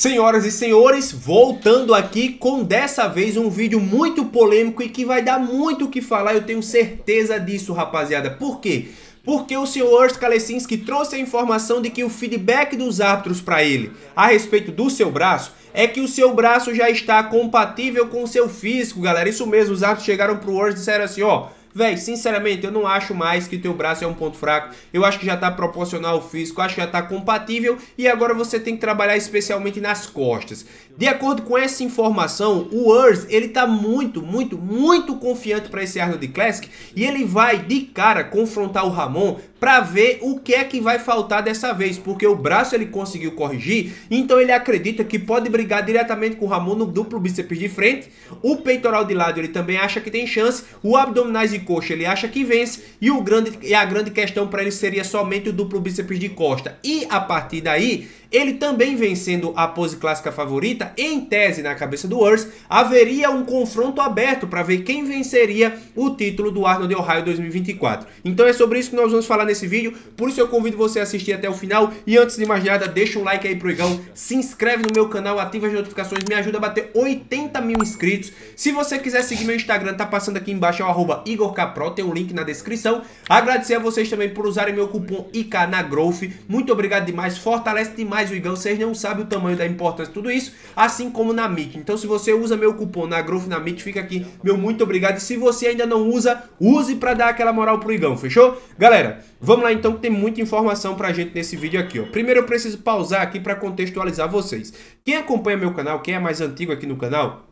Senhoras e senhores, voltando aqui com dessa vez um vídeo muito polêmico e que vai dar muito o que falar, eu tenho certeza disso, rapaziada. Por quê? Porque o senhor Skalesinski trouxe a informação de que o feedback dos árbitros para ele a respeito do seu braço é que o seu braço já está compatível com o seu físico, galera. Isso mesmo, os árbitros chegaram pro World e disseram assim, ó... Véi, sinceramente, eu não acho mais que teu braço é um ponto fraco. Eu acho que já tá proporcional ao físico, acho que já tá compatível e agora você tem que trabalhar especialmente nas costas. De acordo com essa informação, o Urs, ele tá muito, muito, muito confiante para esse Arnold Classic e ele vai de cara confrontar o Ramon para ver o que é que vai faltar dessa vez, porque o braço ele conseguiu corrigir, então ele acredita que pode brigar diretamente com o Ramon no duplo bíceps de frente, o peitoral de lado ele também acha que tem chance, o abdominais e coxa ele acha que vence, e, o grande, e a grande questão para ele seria somente o duplo bíceps de costa, e a partir daí ele também vencendo a pose clássica favorita, em tese na cabeça do Urs, haveria um confronto aberto para ver quem venceria o título do Arnold Ohio 2024. Então é sobre isso que nós vamos falar nesse vídeo, por isso eu convido você a assistir até o final. E antes de mais nada, deixa um like aí pro Igão, se inscreve no meu canal, ativa as notificações, me ajuda a bater 80 mil inscritos. Se você quiser seguir meu Instagram, tá passando aqui embaixo, é o arroba IgorKpro, tem um link na descrição. Agradecer a vocês também por usarem meu cupom IK na Growth. Muito obrigado demais, fortalece demais o Igão, vocês não sabem o tamanho da importância de tudo isso, assim como na MIT. Então se você usa meu cupom na Growth, na MIT, fica aqui meu muito obrigado. E se você ainda não usa, use para dar aquela moral pro Igão, fechou? Galera, Vamos lá então que tem muita informação pra gente nesse vídeo aqui, ó. Primeiro eu preciso pausar aqui para contextualizar vocês. Quem acompanha meu canal, quem é mais antigo aqui no canal,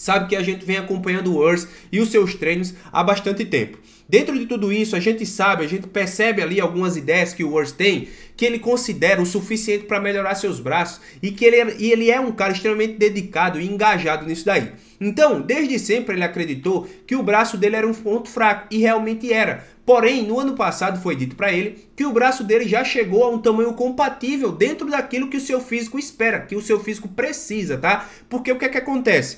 sabe que a gente vem acompanhando o Urs e os seus treinos há bastante tempo. Dentro de tudo isso, a gente sabe, a gente percebe ali algumas ideias que o Worst tem, que ele considera o suficiente para melhorar seus braços e que ele, é, e ele é um cara extremamente dedicado e engajado nisso daí. Então, desde sempre ele acreditou que o braço dele era um ponto fraco e realmente era. Porém, no ano passado foi dito para ele que o braço dele já chegou a um tamanho compatível dentro daquilo que o seu físico espera, que o seu físico precisa, tá? Porque o que é que acontece?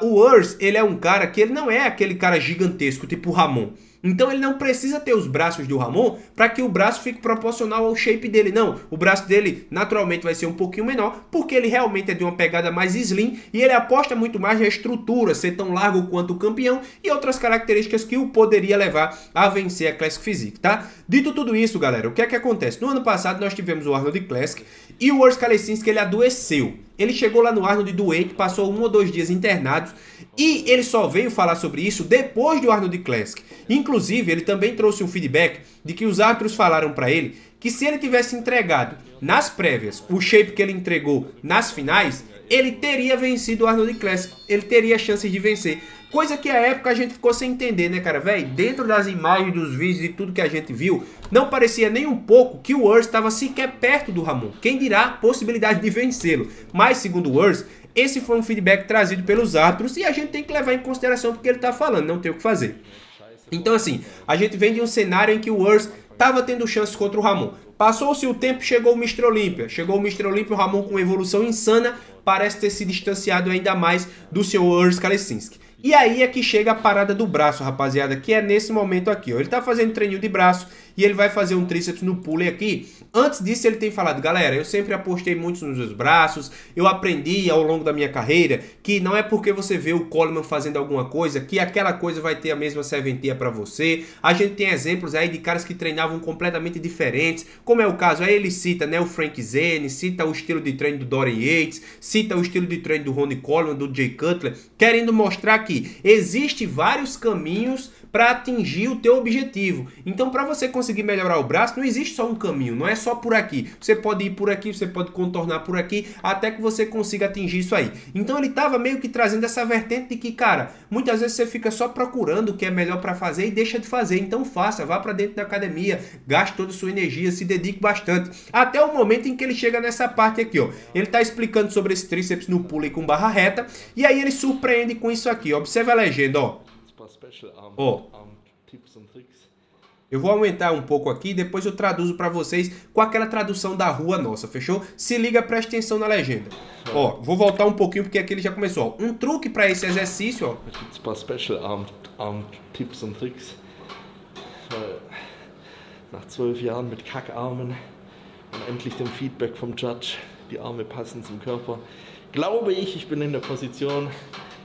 Uh, o Urs, ele é um cara que ele não é aquele cara gigantesco, tipo o Ramon. Então ele não precisa ter os braços do Ramon para que o braço fique proporcional ao shape dele, não. O braço dele naturalmente vai ser um pouquinho menor, porque ele realmente é de uma pegada mais slim e ele aposta muito mais na estrutura, ser tão largo quanto o campeão e outras características que o poderia levar a vencer a Classic Physique, tá? Dito tudo isso, galera, o que é que acontece? No ano passado nós tivemos o Arnold Classic e o Urs que ele adoeceu. Ele chegou lá no Arnold doente, passou um ou dois dias internado e ele só veio falar sobre isso depois do Arnold Classic. Inclusive, ele também trouxe um feedback de que os árbitros falaram para ele que se ele tivesse entregado nas prévias o shape que ele entregou nas finais, ele teria vencido o Arnold Classic, ele teria chances de vencer. Coisa que a época a gente ficou sem entender, né, cara? Velho, dentro das imagens, dos vídeos e tudo que a gente viu, não parecia nem um pouco que o Urs estava sequer perto do Ramon. Quem dirá a possibilidade de vencê-lo. Mas, segundo o Urs, esse foi um feedback trazido pelos árbitros e a gente tem que levar em consideração porque ele está falando, não tem o que fazer. Então, assim, a gente vem de um cenário em que o Urs estava tendo chance contra o Ramon. Passou-se o tempo, chegou o Mr. Olímpia. Chegou o Mr. Olímpia, o Ramon com uma evolução insana, parece ter se distanciado ainda mais do seu Urs Kalesinski. E aí é que chega a parada do braço, rapaziada, que é nesse momento aqui, ó. Ele tá fazendo treininho de braço e ele vai fazer um tríceps no pulley aqui. Antes disso, ele tem falado, galera, eu sempre apostei muito nos meus braços, eu aprendi ao longo da minha carreira que não é porque você vê o Coleman fazendo alguma coisa que aquela coisa vai ter a mesma serventia para você. A gente tem exemplos aí de caras que treinavam completamente diferentes, como é o caso, aí ele cita, né, o Frank Zane, cita o estilo de treino do Dorian Yates, cita o estilo de treino do Ronnie Coleman, do Jay Cutler, querendo mostrar que aqui. Existem vários caminhos para atingir o teu objetivo. Então, para você conseguir melhorar o braço, não existe só um caminho, não é só por aqui. Você pode ir por aqui, você pode contornar por aqui, até que você consiga atingir isso aí. Então, ele estava meio que trazendo essa vertente de que, cara, muitas vezes você fica só procurando o que é melhor para fazer e deixa de fazer. Então, faça, vá para dentro da academia, gaste toda a sua energia, se dedique bastante. Até o momento em que ele chega nessa parte aqui, ó. Ele está explicando sobre esse tríceps no pulo e com barra reta e aí ele surpreende com isso aqui. Observa a legenda, ó. Ó. Eu vou aumentar um pouco aqui, depois eu traduzo para vocês com aquela tradução da rua nossa, fechou? Se liga, preste atenção na legenda. Ó, vou voltar um pouquinho porque aqui ele já começou. Ó. Um truque para esse exercício, ó. Special armed, armed tips and tricks. Äh, nach zwölf Jahren mit Kackarmen und endlich dem Feedback vom Judge, die Arme passen zum Körper, glaube ich, ich bin in der Position,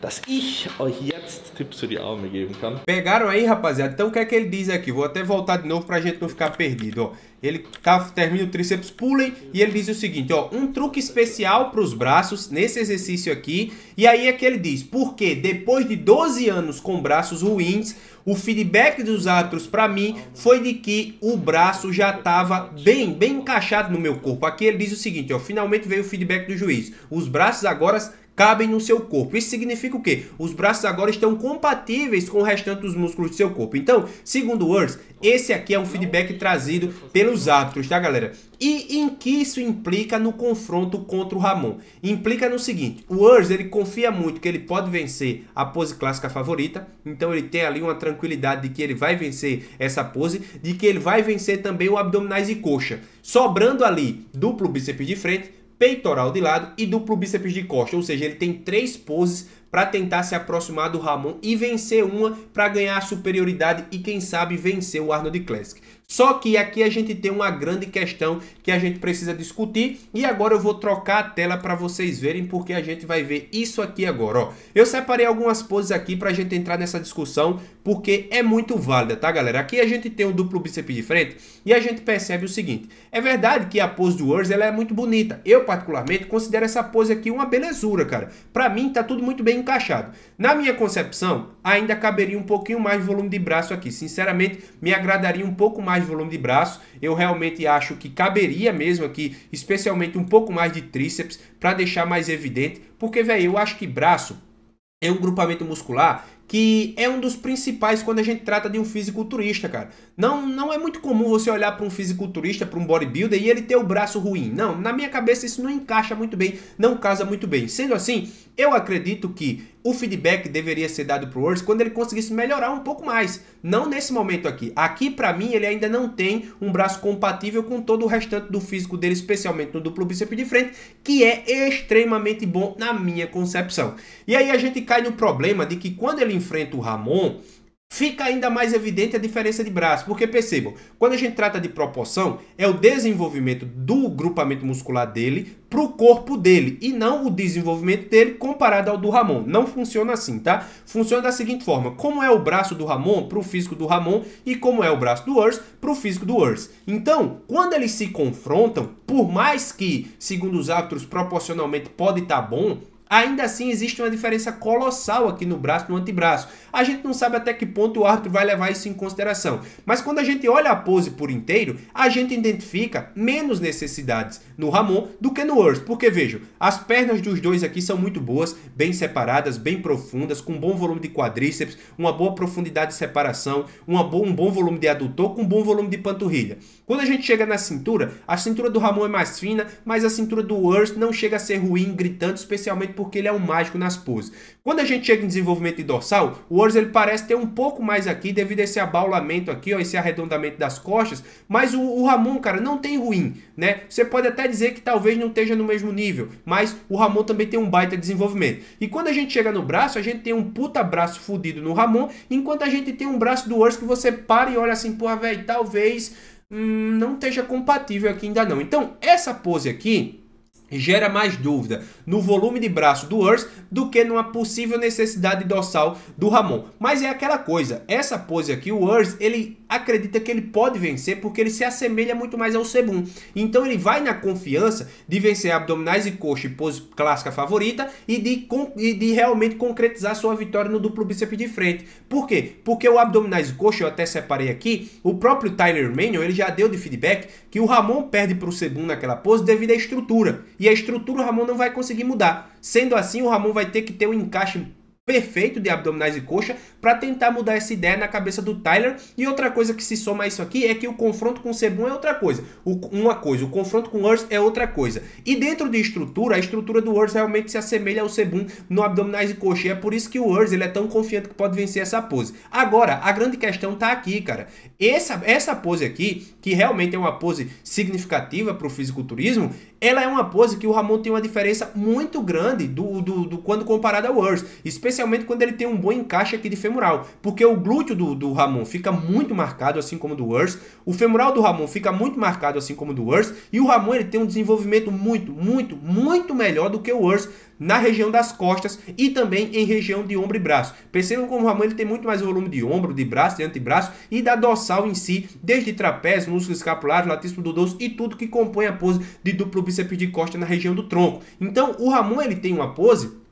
dass ich euch jetzt Tipps für die Arme geben kann. Pegaram aí, rapaziada? Então o que é que ele diz aqui? Vou até voltar de novo pra gente não ficar perdido, ó. Ele tá, termina o tríceps pulem e ele diz o seguinte, ó, um truque especial para os braços nesse exercício aqui. E aí é que ele diz, porque depois de 12 anos com braços ruins, o feedback dos árbitros para mim foi de que o braço já estava bem, bem encaixado no meu corpo. Aqui ele diz o seguinte, ó, finalmente veio o feedback do juiz. Os braços agora cabem no seu corpo. Isso significa o quê? Os braços agora estão compatíveis com o restante dos músculos do seu corpo. Então, segundo Words, esse aqui é um feedback trazido pelos árbitros, tá, galera? E em que isso implica no confronto contra o Ramon? Implica no seguinte, o Urs, ele confia muito que ele pode vencer a pose clássica favorita, então ele tem ali uma tranquilidade de que ele vai vencer essa pose, de que ele vai vencer também o abdominais e coxa. Sobrando ali duplo bíceps de frente, peitoral de lado e duplo bíceps de costa, ou seja, ele tem três poses para tentar se aproximar do Ramon e vencer uma para ganhar a superioridade e quem sabe vencer o Arnold Classic. Só que aqui a gente tem uma grande questão que a gente precisa discutir e agora eu vou trocar a tela para vocês verem porque a gente vai ver isso aqui agora, ó. Eu separei algumas poses aqui para a gente entrar nessa discussão porque é muito válida, tá galera? Aqui a gente tem o um duplo bíceps de frente e a gente percebe o seguinte, é verdade que a pose do Urs ela é muito bonita, eu particularmente considero essa pose aqui uma belezura, cara. Para mim tá tudo muito bem encaixado. Na minha concepção, ainda caberia um pouquinho mais de volume de braço aqui, sinceramente me agradaria um pouco mais mais volume de braço. Eu realmente acho que caberia mesmo aqui, especialmente um pouco mais de tríceps, para deixar mais evidente. Porque, velho, eu acho que braço é um grupamento muscular que é um dos principais quando a gente trata de um fisiculturista, cara. Não, não é muito comum você olhar para um fisiculturista, para um bodybuilder e ele ter o braço ruim. Não, na minha cabeça isso não encaixa muito bem, não casa muito bem. Sendo assim, eu acredito que o feedback deveria ser dado para o Words quando ele conseguisse melhorar um pouco mais, não nesse momento aqui. Aqui para mim ele ainda não tem um braço compatível com todo o restante do físico dele, especialmente no duplo bíceps de frente, que é extremamente bom na minha concepção. E aí a gente cai no problema de que quando ele enfrenta o Ramon, fica ainda mais evidente a diferença de braço, porque percebam, quando a gente trata de proporção, é o desenvolvimento do grupamento muscular dele para o corpo dele e não o desenvolvimento dele comparado ao do Ramon. Não funciona assim, tá? Funciona da seguinte forma: como é o braço do Ramon para o físico do Ramon e como é o braço do Urs para o físico do Urs. Então, quando eles se confrontam, por mais que, segundo os árbitros, proporcionalmente pode estar tá bom, Ainda assim, existe uma diferença colossal aqui no braço, no antebraço. A gente não sabe até que ponto o árbitro vai levar isso em consideração. Mas quando a gente olha a pose por inteiro, a gente identifica menos necessidades no Ramon do que no Urs. Porque vejam, as pernas dos dois aqui são muito boas, bem separadas, bem profundas, com bom volume de quadríceps, uma boa profundidade de separação, uma bo um bom volume de adutor, com bom volume de panturrilha. Quando a gente chega na cintura, a cintura do Ramon é mais fina, mas a cintura do Urs não chega a ser ruim, gritante, especialmente por porque ele é um mágico nas poses. Quando a gente chega em desenvolvimento de dorsal, o Urs ele parece ter um pouco mais aqui devido a esse abaulamento aqui, ó, esse arredondamento das costas, mas o, o Ramon, cara, não tem ruim, né? Você pode até dizer que talvez não esteja no mesmo nível, mas o Ramon também tem um baita desenvolvimento. E quando a gente chega no braço, a gente tem um puta braço fudido no Ramon, enquanto a gente tem um braço do Urs que você para e olha assim, porra, velho, talvez hum, não esteja compatível aqui ainda não. Então, essa pose aqui gera mais dúvida no volume de braço do Urs do que numa possível necessidade dorsal do Ramon. Mas é aquela coisa, essa pose aqui, o Urs, ele acredita que ele pode vencer porque ele se assemelha muito mais ao Sebum. Então ele vai na confiança de vencer abdominais e coxa e pose clássica favorita e de, e de realmente concretizar sua vitória no duplo bíceps de frente. Por quê? Porque o abdominais e coxa, eu até separei aqui, o próprio Tyler Mannion, ele já deu de feedback que o Ramon perde para o Sebum naquela pose devido à estrutura. E a estrutura o Ramon não vai conseguir mudar. Sendo assim, o Ramon vai ter que ter um encaixe perfeito de abdominais e coxa para tentar mudar essa ideia na cabeça do Tyler. E outra coisa que se soma a isso aqui é que o confronto com o Sebum é outra coisa. O, uma coisa, o confronto com o Urs é outra coisa. E dentro de estrutura, a estrutura do Urs realmente se assemelha ao Sebum no abdominais e coxa. E é por isso que o Urs ele é tão confiante que pode vencer essa pose. Agora, a grande questão tá aqui, cara. Essa, essa pose aqui, que realmente é uma pose significativa para o fisiculturismo, ela é uma pose que o Ramon tem uma diferença muito grande do, do, do quando comparado ao Urs, especialmente quando ele tem um bom encaixe aqui de femoral, porque o glúteo do, do Ramon fica muito marcado, assim como do Urs, o femoral do Ramon fica muito marcado, assim como do Urs, e o Ramon ele tem um desenvolvimento muito, muito, muito melhor do que o Urs na região das costas e também em região de ombro e braço. Percebam como o Ramon ele tem muito mais volume de ombro, de braço, de antebraço e da dorsal em si, desde trapézio, músculo escapular, latíssimo do dorso e tudo que compõe a pose de duplo bíceps de costa na região do tronco. Então, o Ramon ele tem uma pose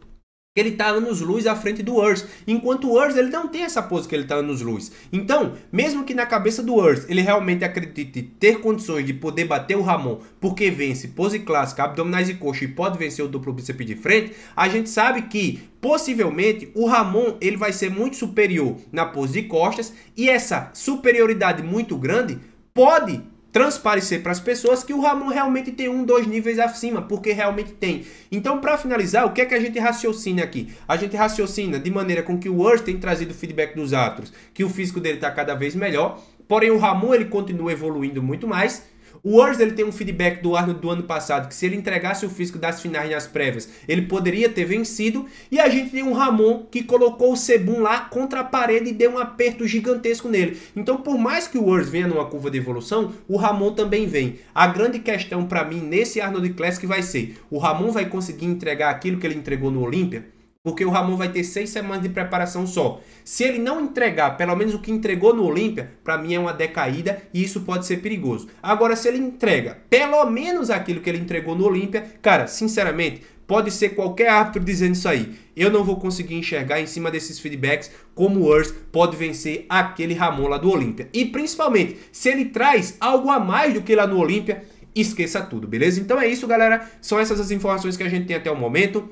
ele está anos-luz à frente do Urs, enquanto o Urs ele não tem essa pose que ele está anos-luz. Então, mesmo que na cabeça do Urs ele realmente acredite ter condições de poder bater o Ramon, porque vence pose clássica, abdominais e coxa e pode vencer o duplo bíceps de frente, a gente sabe que possivelmente o Ramon ele vai ser muito superior na pose de costas e essa superioridade muito grande pode transparecer para as pessoas que o Ramon realmente tem um, dois níveis acima, porque realmente tem. Então, para finalizar, o que é que a gente raciocina aqui? A gente raciocina de maneira com que o Urs tem trazido feedback dos atos, que o físico dele está cada vez melhor, porém o Ramon ele continua evoluindo muito mais, o Warriors ele tem um feedback do ano, do ano passado, que se ele entregasse o físico das finais nas prévias, ele poderia ter vencido. E a gente tem um Ramon que colocou o Sebum lá contra a parede e deu um aperto gigantesco nele. Então, por mais que o Warriors venha numa curva de evolução, o Ramon também vem. A grande questão para mim nesse Arnold Classic vai ser, o Ramon vai conseguir entregar aquilo que ele entregou no Olimpia porque o Ramon vai ter seis semanas de preparação só. Se ele não entregar pelo menos o que entregou no Olímpia, para mim é uma decaída e isso pode ser perigoso. Agora, se ele entrega pelo menos aquilo que ele entregou no Olímpia, cara, sinceramente, pode ser qualquer árbitro dizendo isso aí. Eu não vou conseguir enxergar em cima desses feedbacks como o Urs pode vencer aquele Ramon lá do Olímpia. E principalmente, se ele traz algo a mais do que lá no Olímpia, esqueça tudo, beleza? Então é isso, galera. São essas as informações que a gente tem até o momento.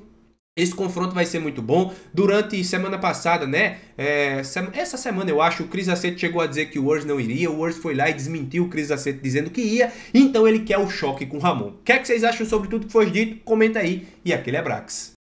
Esse confronto vai ser muito bom. Durante semana passada, né? É, essa semana eu acho, o Chris Aceto chegou a dizer que o Words não iria. O Words foi lá e desmentiu o Chris Aceto dizendo que ia. Então ele quer o choque com o Ramon. O que, é que vocês acham sobre tudo que foi dito? Comenta aí e aquele abraço.